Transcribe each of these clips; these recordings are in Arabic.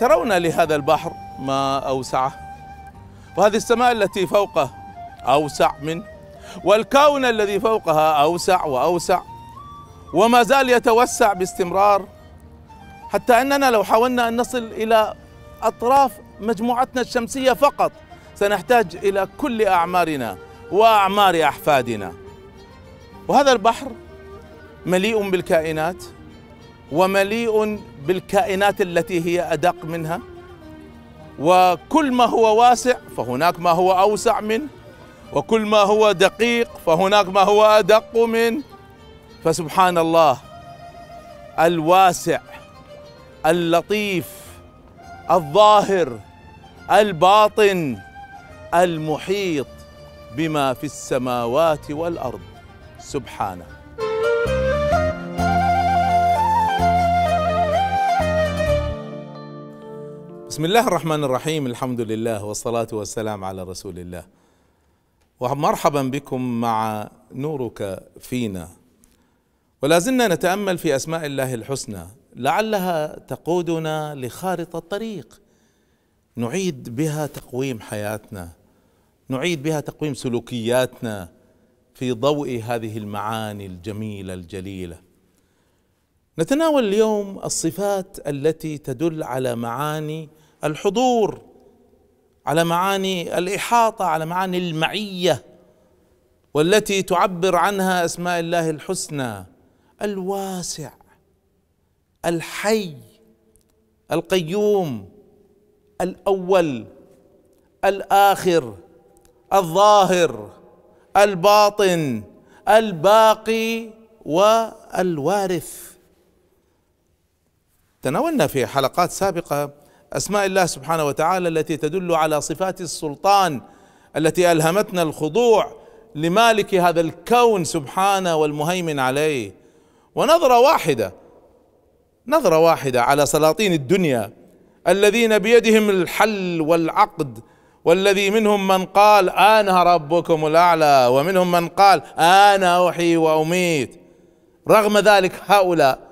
ترون لهذا البحر ما أوسعه وهذه السماء التي فوقه أوسع منه والكون الذي فوقها أوسع وأوسع وما زال يتوسع باستمرار حتى أننا لو حاولنا أن نصل إلى أطراف مجموعتنا الشمسية فقط سنحتاج إلى كل أعمارنا وأعمار أحفادنا وهذا البحر مليء بالكائنات ومليء بالكائنات التي هي أدق منها وكل ما هو واسع فهناك ما هو أوسع منه وكل ما هو دقيق فهناك ما هو أدق منه فسبحان الله الواسع اللطيف الظاهر الباطن المحيط بما في السماوات والأرض سبحانه بسم الله الرحمن الرحيم الحمد لله والصلاة والسلام على رسول الله ومرحبا بكم مع نورك فينا ولا زلنا نتأمل في أسماء الله الحسنى لعلها تقودنا لخارطة طريق نعيد بها تقويم حياتنا نعيد بها تقويم سلوكياتنا في ضوء هذه المعاني الجميلة الجليلة نتناول اليوم الصفات التي تدل على معاني الحضور على معاني الاحاطه على معاني المعيه والتي تعبر عنها اسماء الله الحسنى الواسع الحي القيوم الاول الاخر الظاهر الباطن الباقي والوارث تناولنا في حلقات سابقه اسماء الله سبحانه وتعالى التي تدل على صفات السلطان التي الهمتنا الخضوع لمالك هذا الكون سبحانه والمهيمن عليه ونظره واحده نظره واحده على سلاطين الدنيا الذين بيدهم الحل والعقد والذي منهم من قال انا ربكم الاعلى ومنهم من قال انا احيي واميت رغم ذلك هؤلاء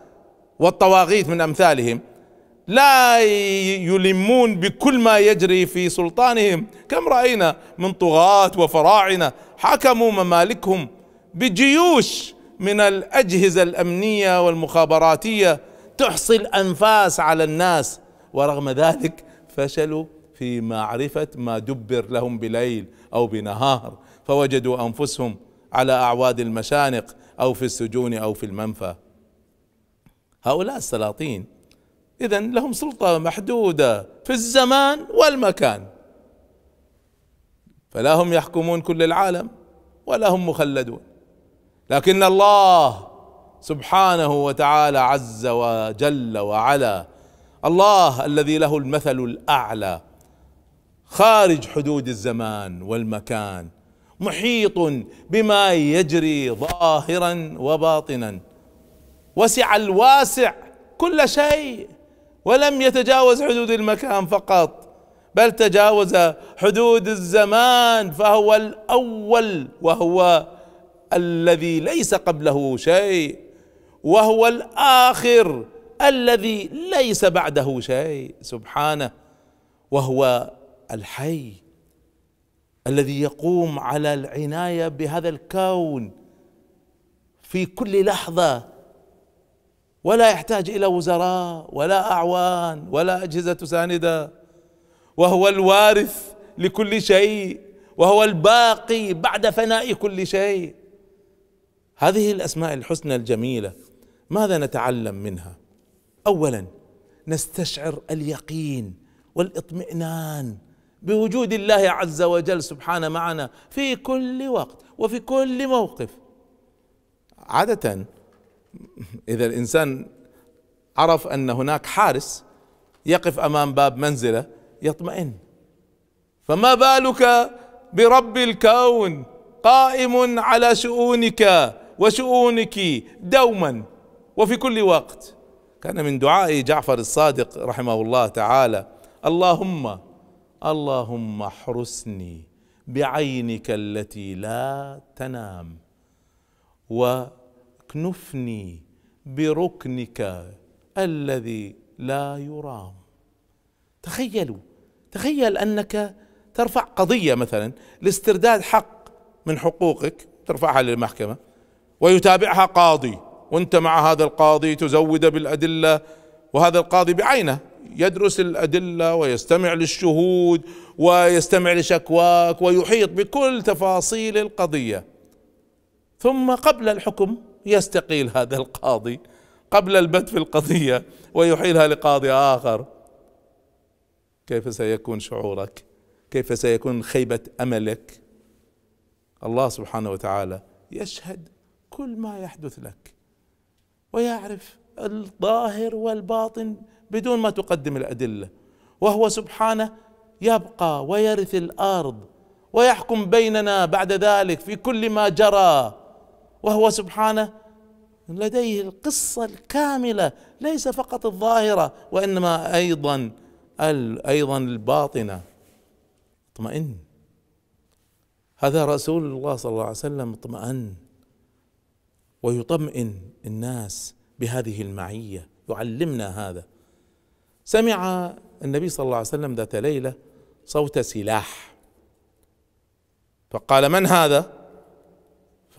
والطواغيت من امثالهم لا يلمون بكل ما يجري في سلطانهم كم راينا من طغاة وفراعنه حكموا ممالكهم بجيوش من الاجهزه الامنيه والمخابراتيه تحصي الانفاس على الناس ورغم ذلك فشلوا في معرفه ما دبر لهم بليل او بنهار فوجدوا انفسهم على اعواد المشانق او في السجون او في المنفى هؤلاء السلاطين إذا لهم سلطة محدودة في الزمان والمكان فلا هم يحكمون كل العالم ولا هم مخلدون لكن الله سبحانه وتعالى عز وجل وعلا الله الذي له المثل الاعلى خارج حدود الزمان والمكان محيط بما يجري ظاهرا وباطنا وسع الواسع كل شيء ولم يتجاوز حدود المكان فقط بل تجاوز حدود الزمان فهو الاول وهو الذي ليس قبله شيء وهو الاخر الذي ليس بعده شيء سبحانه وهو الحي الذي يقوم على العنايه بهذا الكون في كل لحظه ولا يحتاج الى وزراء ولا اعوان ولا اجهزه تسانده وهو الوارث لكل شيء وهو الباقي بعد فناء كل شيء هذه الاسماء الحسنى الجميله ماذا نتعلم منها اولا نستشعر اليقين والاطمئنان بوجود الله عز وجل سبحانه معنا في كل وقت وفي كل موقف عاده اذا الانسان عرف ان هناك حارس يقف امام باب منزله يطمئن فما بالك برب الكون قائم على شؤونك وشؤونك دوما وفي كل وقت كان من دعاء جعفر الصادق رحمه الله تعالى اللهم اللهم احرسني بعينك التي لا تنام و اكنفني بركنك الذي لا يرام تخيلوا تخيل انك ترفع قضيه مثلا لاسترداد حق من حقوقك ترفعها للمحكمه ويتابعها قاضي وانت مع هذا القاضي تزود بالادله وهذا القاضي بعينه يدرس الادله ويستمع للشهود ويستمع لشكواك ويحيط بكل تفاصيل القضيه ثم قبل الحكم يستقيل هذا القاضي قبل البت في القضية ويحيلها لقاضي آخر كيف سيكون شعورك كيف سيكون خيبة أملك الله سبحانه وتعالى يشهد كل ما يحدث لك ويعرف الظاهر والباطن بدون ما تقدم الأدلة وهو سبحانه يبقى ويرث الأرض ويحكم بيننا بعد ذلك في كل ما جرى وهو سبحانه لديه القصه الكامله ليس فقط الظاهره وانما ايضا ايضا الباطنه اطمئن هذا رسول الله صلى الله عليه وسلم اطمئن ويطمئن الناس بهذه المعية يعلمنا هذا سمع النبي صلى الله عليه وسلم ذات ليلة صوت سلاح فقال من هذا؟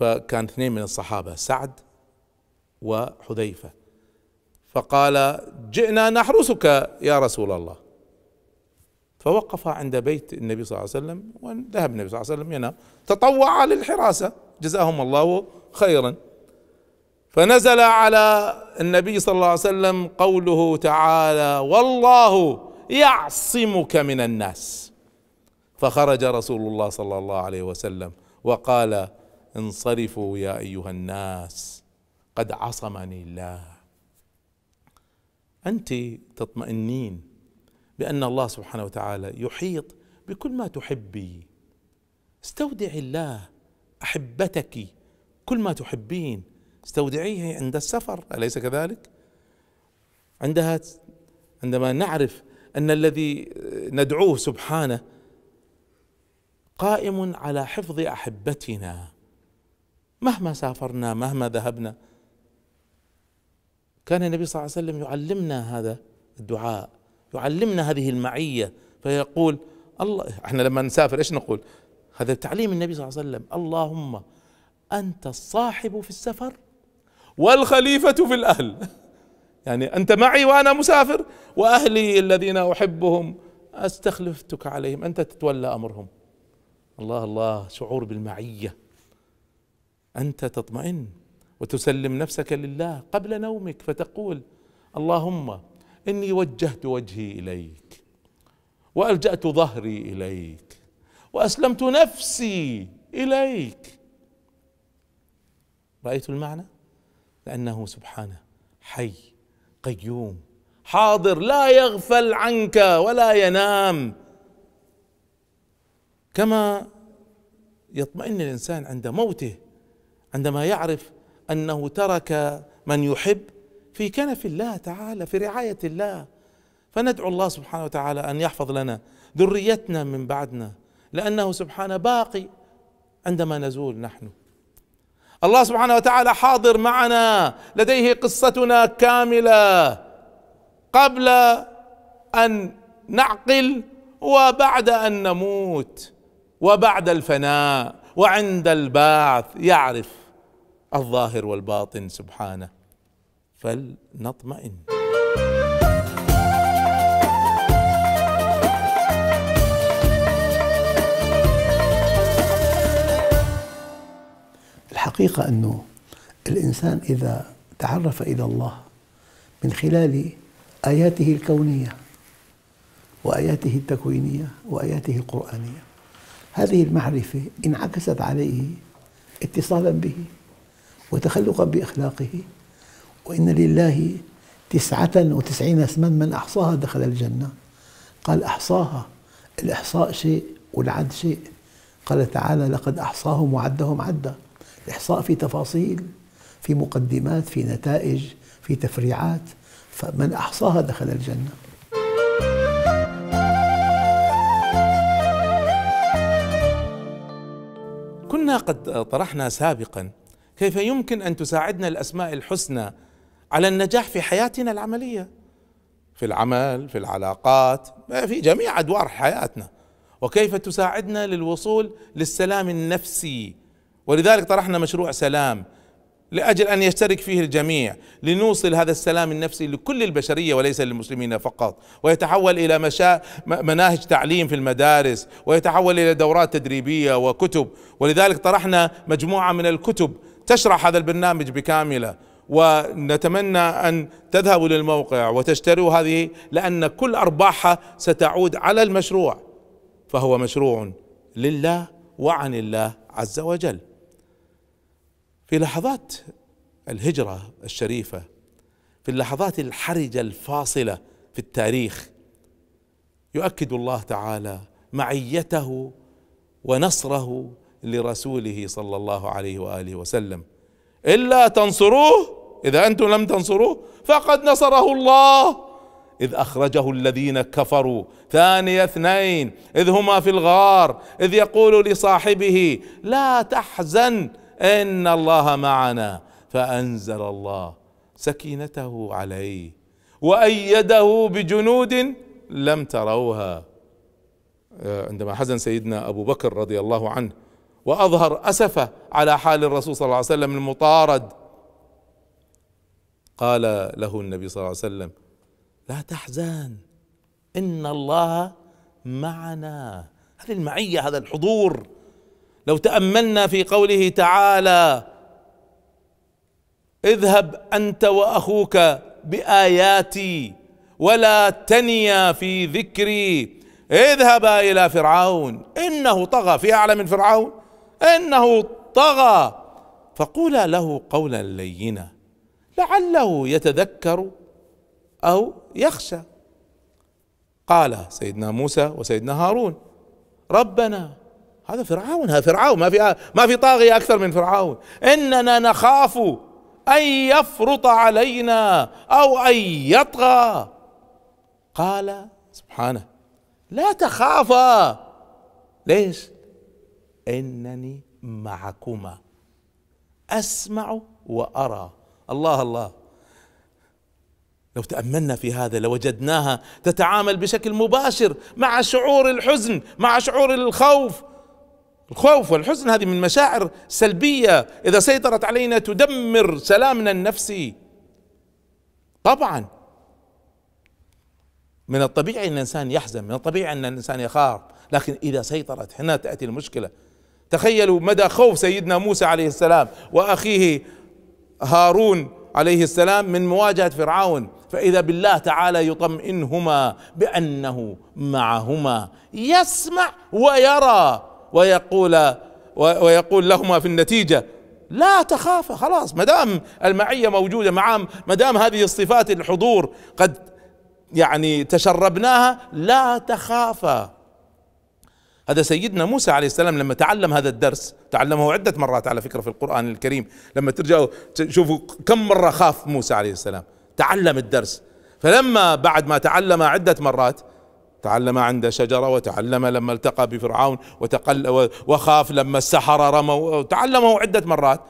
فكان اثنين من الصحابة سعد وحذيفة فقال جئنا نحرسك يا رسول الله فوقف عند بيت النبي صلى الله عليه وسلم وذهب النبي صلى الله عليه وسلم ينام تطوع للحراسة جزاهم الله خيرا فنزل على النبي صلى الله عليه وسلم قوله تعالى والله يعصمك من الناس فخرج رسول الله صلى الله عليه وسلم وقال انصرفوا يا ايها الناس قد عصمني الله انت تطمئنين بان الله سبحانه وتعالى يحيط بكل ما تحبي استودعي الله احبتك كل ما تحبين استودعيه عند السفر اليس كذلك عندها عندما نعرف ان الذي ندعوه سبحانه قائم على حفظ احبتنا مهما سافرنا مهما ذهبنا كان النبي صلى الله عليه وسلم يعلمنا هذا الدعاء يعلمنا هذه المعية فيقول الله احنا لما نسافر ايش نقول هذا تعليم النبي صلى الله عليه وسلم اللهم انت الصاحب في السفر والخليفة في الاهل يعني انت معي وانا مسافر واهلي الذين احبهم استخلفتك عليهم انت تتولى امرهم الله الله شعور بالمعيه انت تطمئن وتسلم نفسك لله قبل نومك فتقول اللهم اني وجهت وجهي اليك والجات ظهري اليك واسلمت نفسي اليك رايت المعنى لانه سبحانه حي قيوم حاضر لا يغفل عنك ولا ينام كما يطمئن الانسان عند موته عندما يعرف انه ترك من يحب في كنف الله تعالى في رعايه الله فندعو الله سبحانه وتعالى ان يحفظ لنا ذريتنا من بعدنا لانه سبحانه باقي عندما نزول نحن الله سبحانه وتعالى حاضر معنا لديه قصتنا كامله قبل ان نعقل وبعد ان نموت وبعد الفناء وعند البعث يعرف الظاهر والباطن سبحانه فلنطمئن الحقيقة أنه الإنسان إذا تعرف إلى الله من خلال آياته الكونية وآياته التكوينية وآياته القرآنية هذه المعرفة انعكست عليه اتصالا به وتخلقا بأخلاقه وإن لله تسعة وتسعين اسما من أحصاها دخل الجنة قال أحصاها الإحصاء شيء والعد شيء قال تعالى لقد أحصاهم وعدهم عدا الإحصاء في تفاصيل في مقدمات في نتائج في تفريعات فمن أحصاها دخل الجنة كنا قد طرحنا سابقاً كيف يمكن ان تساعدنا الاسماء الحسنى على النجاح في حياتنا العمليه في العمل في العلاقات في جميع ادوار حياتنا وكيف تساعدنا للوصول للسلام النفسي ولذلك طرحنا مشروع سلام لاجل ان يشترك فيه الجميع لنوصل هذا السلام النفسي لكل البشريه وليس للمسلمين فقط ويتحول الى مشا... مناهج تعليم في المدارس ويتحول الى دورات تدريبيه وكتب ولذلك طرحنا مجموعه من الكتب تشرح هذا البرنامج بكامله ونتمنى ان تذهبوا للموقع وتشتروا هذه لان كل ارباحها ستعود على المشروع فهو مشروع لله وعن الله عز وجل في لحظات الهجره الشريفه في اللحظات الحرجه الفاصله في التاريخ يؤكد الله تعالى معيته ونصره لرسوله صلى الله عليه واله وسلم الا تنصروه اذا انتم لم تنصروه فقد نصره الله اذ اخرجه الذين كفروا ثاني اثنين اذ هما في الغار اذ يقول لصاحبه لا تحزن ان الله معنا فانزل الله سكينته عليه وايده بجنود لم تروها آه، عندما حزن سيدنا ابو بكر رضي الله عنه واظهر اسفه على حال الرسول صلى الله عليه وسلم المطارد قال له النبي صلى الله عليه وسلم لا تحزن ان الله معنا هذه المعيه هذا الحضور لو تاملنا في قوله تعالى اذهب انت واخوك باياتي ولا تنيا في ذكري اذهبا الى فرعون انه طغى في اعلى من فرعون انه طغى فقولا له قولا لينا لعله يتذكر او يخشى قال سيدنا موسى وسيدنا هارون ربنا هذا فرعون هذا فرعون ما في ما في طاغية أكثر من فرعون إننا نخاف أن يفرط علينا أو أن يطغى قال سبحانه لا تخافا ليش؟ انني معكما اسمع وارى الله الله لو تاملنا في هذا لوجدناها تتعامل بشكل مباشر مع شعور الحزن مع شعور الخوف الخوف والحزن هذه من مشاعر سلبيه اذا سيطرت علينا تدمر سلامنا النفسي طبعا من الطبيعي ان الانسان يحزن من الطبيعي ان الانسان يخاف لكن اذا سيطرت هنا تاتي المشكله تخيلوا مدى خوف سيدنا موسى عليه السلام واخيه هارون عليه السلام من مواجهه فرعون فاذا بالله تعالى يطمئنهما بانه معهما يسمع ويرى ويقول ويقول لهما في النتيجه لا تخاف خلاص ما دام المعيه موجوده معام ما دام هذه الصفات الحضور قد يعني تشربناها لا تخافا هذا سيدنا موسى عليه السلام لما تعلم هذا الدرس تعلمه عدة مرات على فكرة في القرآن الكريم لما ترجعوا تشوفوا كم مرة خاف موسى عليه السلام تعلم الدرس فلما بعد ما تعلم عدة مرات تعلم عند شجرة وتعلم لما التقى بفرعون وتقل وخاف لما السحرة رموا تعلمه عدة مرات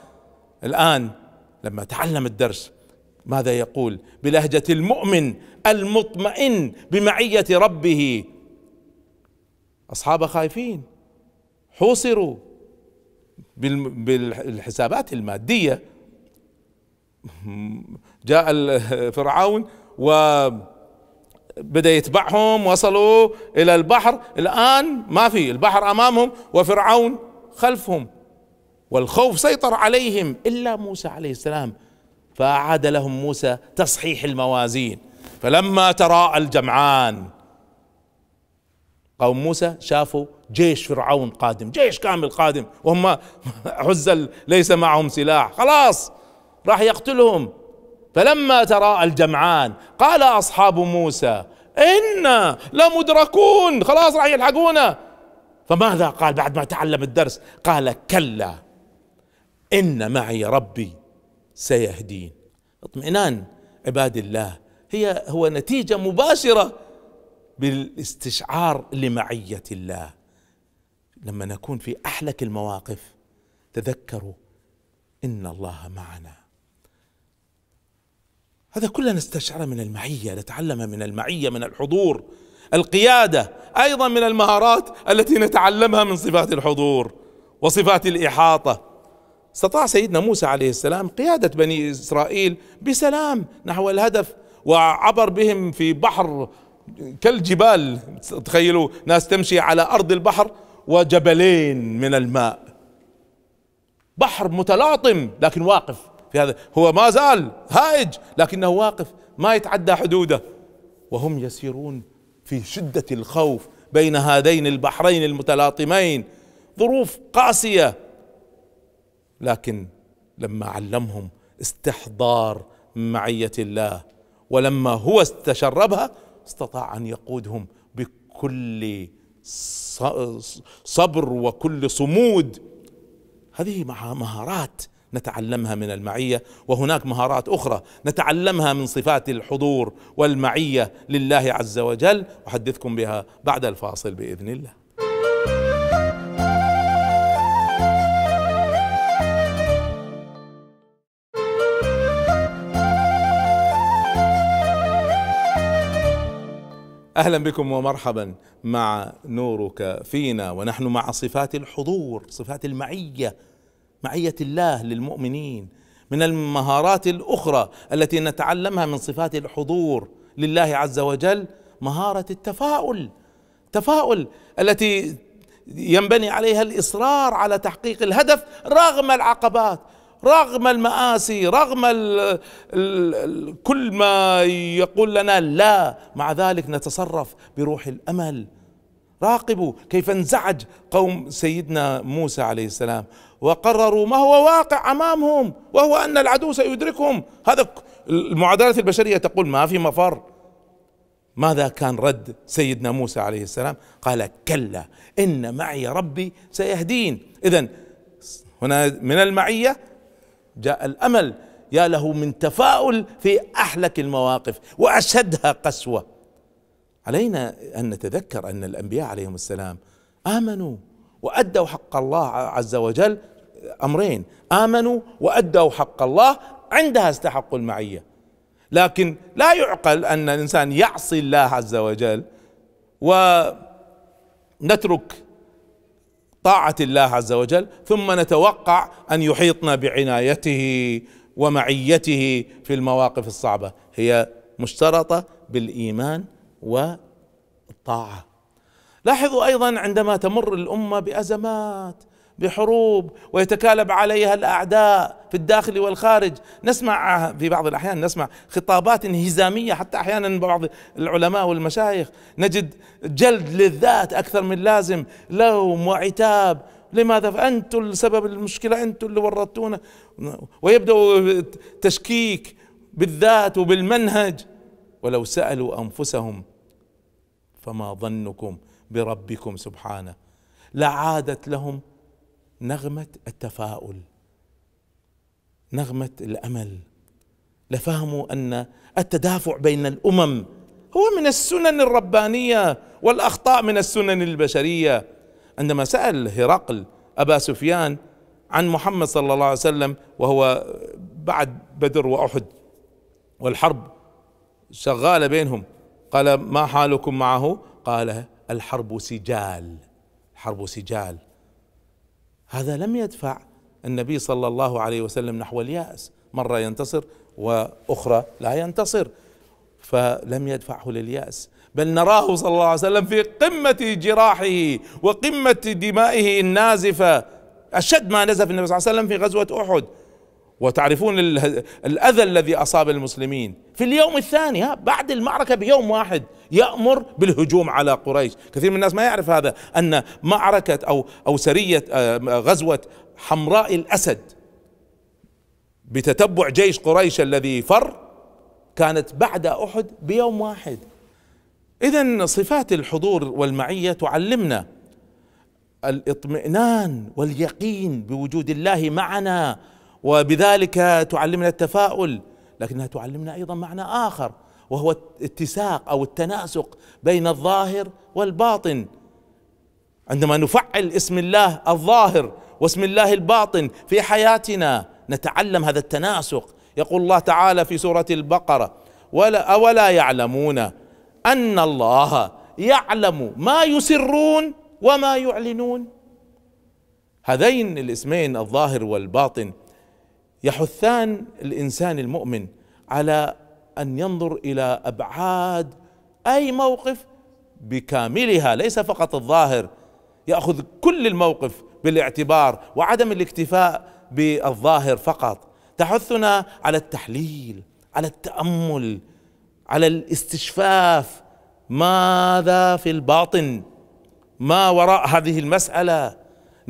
الآن لما تعلم الدرس ماذا يقول بلهجة المؤمن المطمئن بمعية ربه أصحابه خايفين حوصروا بالحسابات المادية جاء فرعون بدأ يتبعهم وصلوا إلى البحر الآن ما في البحر أمامهم وفرعون خلفهم والخوف سيطر عليهم إلا موسى عليه السلام فأعاد لهم موسى تصحيح الموازين فلما تراءى الجمعان قوم موسى شافوا جيش فرعون قادم جيش كامل قادم وهم عزل ليس معهم سلاح خلاص راح يقتلهم فلما تراءى الجمعان قال اصحاب موسى انا لمدركون خلاص راح يلحقونا فماذا قال بعد ما تعلم الدرس قال كلا ان معي ربي سيهدين اطمئنان عباد الله هي هو نتيجه مباشره بالاستشعار لمعيه الله لما نكون في احلك المواقف تذكروا ان الله معنا هذا كله نستشعره من المعيه نتعلم من المعيه من الحضور القياده ايضا من المهارات التي نتعلمها من صفات الحضور وصفات الاحاطه استطاع سيدنا موسى عليه السلام قياده بني اسرائيل بسلام نحو الهدف وعبر بهم في بحر كالجبال تخيلوا ناس تمشي على أرض البحر وجبلين من الماء بحر متلاطم لكن واقف في هذا هو ما زال هائج لكنه واقف ما يتعدى حدوده وهم يسيرون في شدة الخوف بين هذين البحرين المتلاطمين ظروف قاسية لكن لما علمهم استحضار معية الله ولما هو استشربها استطاع ان يقودهم بكل صبر وكل صمود هذه مهارات نتعلمها من المعيه وهناك مهارات اخرى نتعلمها من صفات الحضور والمعيه لله عز وجل احدثكم بها بعد الفاصل باذن الله اهلا بكم ومرحبا مع نورك فينا ونحن مع صفات الحضور صفات المعيه معيه الله للمؤمنين من المهارات الاخرى التي نتعلمها من صفات الحضور لله عز وجل مهاره التفاؤل التفاؤل التي ينبني عليها الاصرار على تحقيق الهدف رغم العقبات رغم المآسي رغم الـ الـ كل ما يقول لنا لا مع ذلك نتصرف بروح الأمل راقبوا كيف انزعج قوم سيدنا موسى عليه السلام وقرروا ما هو واقع امامهم وهو ان العدو سيدركهم هذا المعادلات البشريه تقول ما في مفر ماذا كان رد سيدنا موسى عليه السلام قال كلا ان معي ربي سيهدين اذا هنا من المعيه جاء الامل يا له من تفاؤل في احلك المواقف واشدها قسوه علينا ان نتذكر ان الانبياء عليهم السلام امنوا وادوا حق الله عز وجل امرين امنوا وادوا حق الله عندها استحقوا المعيه لكن لا يعقل ان الانسان يعصي الله عز وجل ونترك طاعة الله عز وجل ثم نتوقع أن يحيطنا بعنايته ومعيته في المواقف الصعبة هي مشترطة بالإيمان والطاعة لاحظوا أيضا عندما تمر الأمة بأزمات بحروب ويتكالب عليها الاعداء في الداخل والخارج نسمع آه، في بعض الاحيان نسمع خطابات انهزاميه حتى احيانا بعض العلماء والمشايخ نجد جلد للذات اكثر من لازم لوم وعتاب لماذا انتم السبب المشكله انتم اللي ورطتونا ويبدأ تشكيك بالذات وبالمنهج ولو سالوا انفسهم فما ظنكم بربكم سبحانه لعادت لهم نغمه التفاؤل نغمه الامل لفهموا ان التدافع بين الامم هو من السنن الربانيه والاخطاء من السنن البشريه عندما سال هرقل ابا سفيان عن محمد صلى الله عليه وسلم وهو بعد بدر واحد والحرب شغاله بينهم قال ما حالكم معه؟ قال الحرب سجال الحرب سجال هذا لم يدفع النبي صلى الله عليه وسلم نحو الياس مره ينتصر واخرى لا ينتصر فلم يدفعه للياس بل نراه صلى الله عليه وسلم في قمه جراحه وقمه دمائه النازفه اشد ما نزف النبي صلى الله عليه وسلم في غزوه احد وتعرفون الاذى الذي اصاب المسلمين في اليوم الثاني بعد المعركه بيوم واحد يامر بالهجوم على قريش، كثير من الناس ما يعرف هذا ان معركه او او سريه آه، غزوه حمراء الاسد بتتبع جيش قريش الذي فر كانت بعد احد بيوم واحد. اذا صفات الحضور والمعيه تعلمنا الاطمئنان واليقين بوجود الله معنا وبذلك تعلمنا التفاؤل لكنها تعلمنا ايضا معنى اخر وهو الاتساق او التناسق بين الظاهر والباطن عندما نفعل اسم الله الظاهر واسم الله الباطن في حياتنا نتعلم هذا التناسق يقول الله تعالى في سوره البقره ولا اولا يعلمون ان الله يعلم ما يسرون وما يعلنون هذين الاسمين الظاهر والباطن يحثان الانسان المؤمن على ان ينظر الى ابعاد اي موقف بكاملها ليس فقط الظاهر ياخذ كل الموقف بالاعتبار وعدم الاكتفاء بالظاهر فقط تحثنا على التحليل على التامل على الاستشفاف ماذا في الباطن ما وراء هذه المساله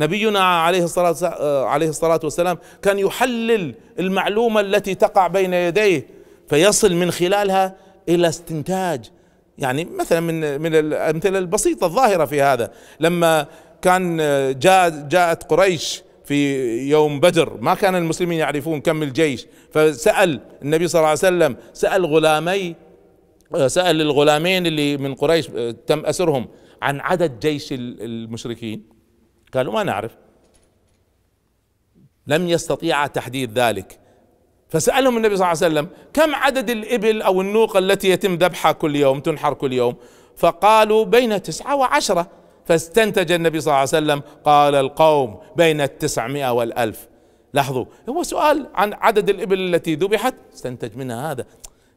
نبينا عليه الصلاة, آه، عليه الصلاة والسلام كان يحلل المعلومة التي تقع بين يديه فيصل من خلالها إلى استنتاج يعني مثلا من من الأمثلة البسيطة الظاهرة في هذا لما كان آه، جاء جاءت قريش في يوم بدر ما كان المسلمين يعرفون كم الجيش فسأل النبي صلى الله عليه وسلم سأل غلامي آه، سأل الغلامين اللي من قريش تم أسرهم عن عدد جيش المشركين قالوا ما نعرف لم يستطيعا تحديد ذلك فسألهم النبي صلى الله عليه وسلم كم عدد الإبل أو النوق التي يتم ذبحها كل يوم تنحر كل يوم فقالوا بين تسعة وعشرة فاستنتج النبي صلى الله عليه وسلم قال القوم بين التسعمائة والألف لاحظوا هو سؤال عن عدد الإبل التي ذبحت استنتج منها هذا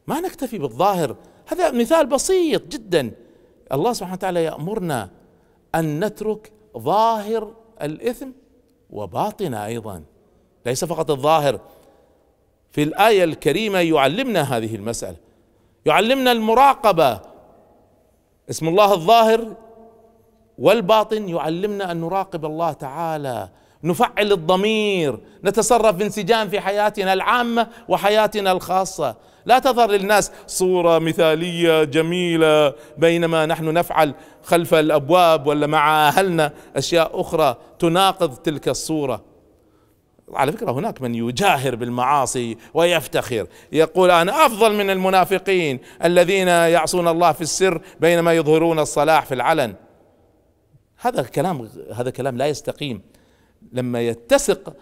ما نكتفي بالظاهر هذا مثال بسيط جدا الله سبحانه وتعالى يأمرنا أن نترك ظاهر الاثم وباطنه ايضا ليس فقط الظاهر في الايه الكريمه يعلمنا هذه المساله يعلمنا المراقبه اسم الله الظاهر والباطن يعلمنا ان نراقب الله تعالى نفعل الضمير نتصرف بانسجام في حياتنا العامه وحياتنا الخاصه لا تظهر للناس صورة مثالية جميلة بينما نحن نفعل خلف الأبواب ولا مع أهلنا أشياء أخرى تناقض تلك الصورة على فكرة هناك من يجاهر بالمعاصي ويفتخر يقول أنا أفضل من المنافقين الذين يعصون الله في السر بينما يظهرون الصلاح في العلن هذا كلام هذا كلام لا يستقيم لما يتسق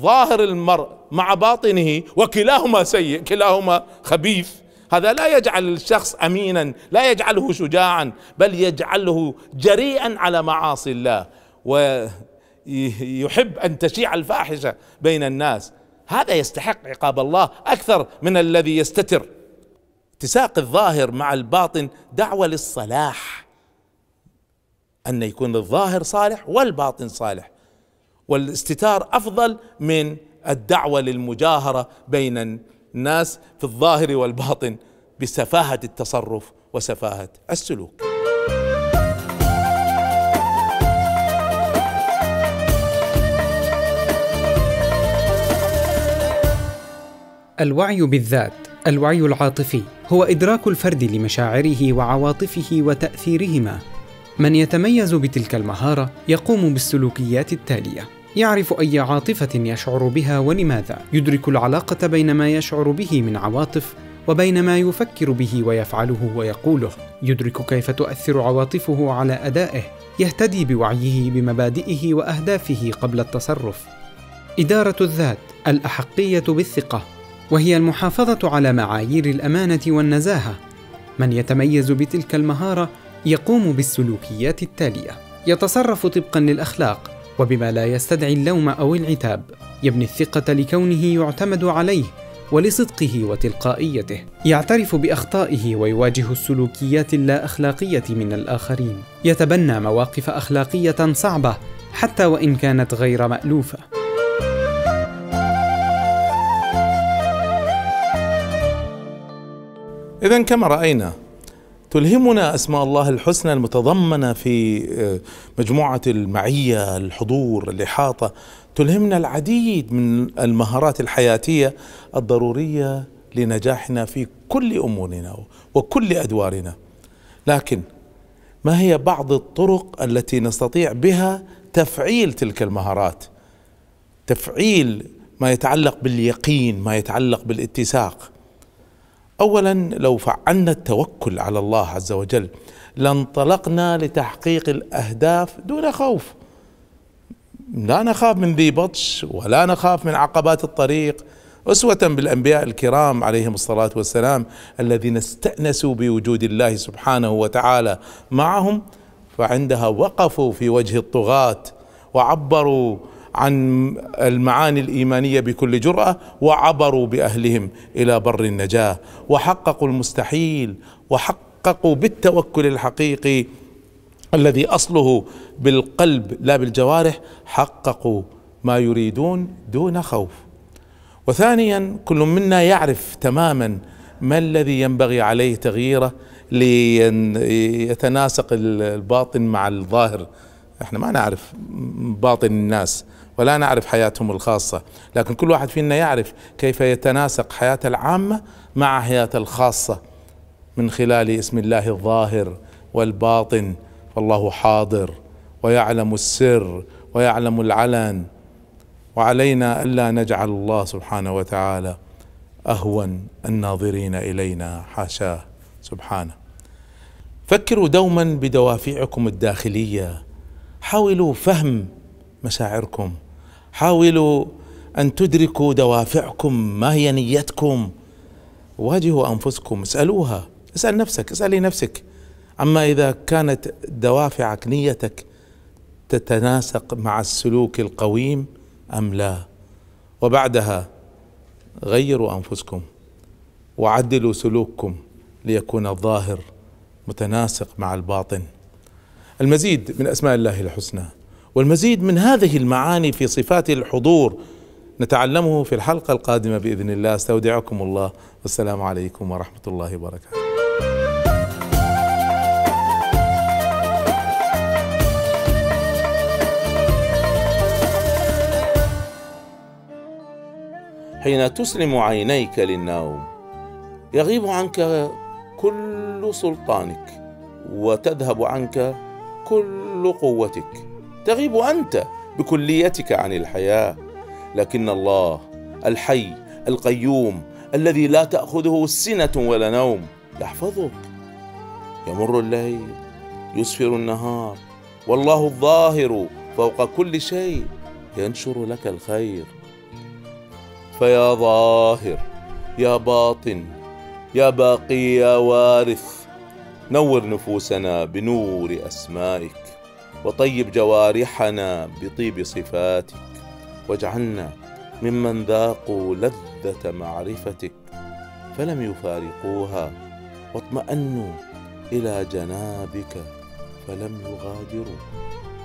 ظاهر المرء مع باطنه وكلاهما سيء كلاهما خبيث هذا لا يجعل الشخص امينا لا يجعله شجاعا بل يجعله جريئا على معاصي الله ويحب ان تشيع الفاحشه بين الناس هذا يستحق عقاب الله اكثر من الذي يستتر اتساق الظاهر مع الباطن دعوه للصلاح ان يكون الظاهر صالح والباطن صالح والاستتار افضل من الدعوه للمجاهره بين الناس في الظاهر والباطن بسفاهه التصرف وسفاهه السلوك الوعي بالذات الوعي العاطفي هو ادراك الفرد لمشاعره وعواطفه وتاثيرهما من يتميز بتلك المهاره يقوم بالسلوكيات التاليه يعرف أي عاطفة يشعر بها ولماذا، يدرك العلاقة بين ما يشعر به من عواطف وبين ما يفكر به ويفعله ويقوله، يدرك كيف تؤثر عواطفه على أدائه، يهتدي بوعيه بمبادئه وأهدافه قبل التصرف. إدارة الذات، الأحقية بالثقة، وهي المحافظة على معايير الأمانة والنزاهة. من يتميز بتلك المهارة يقوم بالسلوكيات التالية: يتصرف طبقا للأخلاق، وبما لا يستدعي اللوم أو العتاب يبني الثقة لكونه يعتمد عليه ولصدقه وتلقائيته يعترف باخطائه ويواجه السلوكيات اللا اخلاقيه من الاخرين يتبنى مواقف اخلاقيه صعبه حتى وان كانت غير مالوفه اذا كما راينا تلهمنا اسماء الله الحسنى المتضمنه في آه، مجموعه المعيه، الحضور، الاحاطه، تلهمنا العديد من المهارات الحياتيه الضروريه لنجاحنا في كل امورنا وكل ادوارنا. لكن ما هي بعض الطرق التي نستطيع بها تفعيل تلك المهارات؟ تفعيل ما يتعلق باليقين، ما يتعلق بالاتساق. اولا لو فعلنا التوكل على الله عز وجل لانطلقنا لتحقيق الاهداف دون خوف لا نخاف من ذي بطش ولا نخاف من عقبات الطريق أسوة بالأنبياء الكرام عليهم الصلاة والسلام الذين استأنسوا بوجود الله سبحانه وتعالى معهم فعندها وقفوا في وجه الطغاة وعبروا عن المعاني الايمانيه بكل جراه وعبروا باهلهم الى بر النجاه وحققوا المستحيل وحققوا بالتوكل الحقيقي الذي اصله بالقلب لا بالجوارح حققوا ما يريدون دون خوف وثانيا كل منا يعرف تماما ما الذي ينبغي عليه تغييره ليتناسق الباطن مع الظاهر احنا ما نعرف باطن الناس ولا نعرف حياتهم الخاصة لكن كل واحد فينا يعرف كيف يتناسق حياة العامة مع حياة الخاصة من خلال اسم الله الظاهر والباطن فالله حاضر ويعلم السر ويعلم العلن وعلينا الا نجعل الله سبحانه وتعالى اهون الناظرين الينا حاشاه سبحانه فكروا دوما بدوافعكم الداخليه حاولوا فهم مشاعركم حاولوا أن تدركوا دوافعكم ما هي نيتكم واجهوا أنفسكم اسألوها اسأل نفسك اسألي نفسك أما إذا كانت دوافعك نيتك تتناسق مع السلوك القويم أم لا وبعدها غيروا أنفسكم وعدلوا سلوككم ليكون الظاهر متناسق مع الباطن المزيد من أسماء الله الحسنى والمزيد من هذه المعاني في صفات الحضور نتعلمه في الحلقه القادمه باذن الله استودعكم الله والسلام عليكم ورحمه الله وبركاته حين تسلم عينيك للنوم يغيب عنك كل سلطانك وتذهب عنك كل قوتك تغيب انت بكليتك عن الحياه لكن الله الحي القيوم الذي لا تاخذه سنه ولا نوم يحفظك يمر الليل يسفر النهار والله الظاهر فوق كل شيء ينشر لك الخير فيا ظاهر يا باطن يا باقي يا وارث نور نفوسنا بنور اسمائك وطيب جوارحنا بطيب صفاتك واجعلنا ممن ذاقوا لذة معرفتك فلم يفارقوها واطمأنوا إلى جنابك فلم يغادروا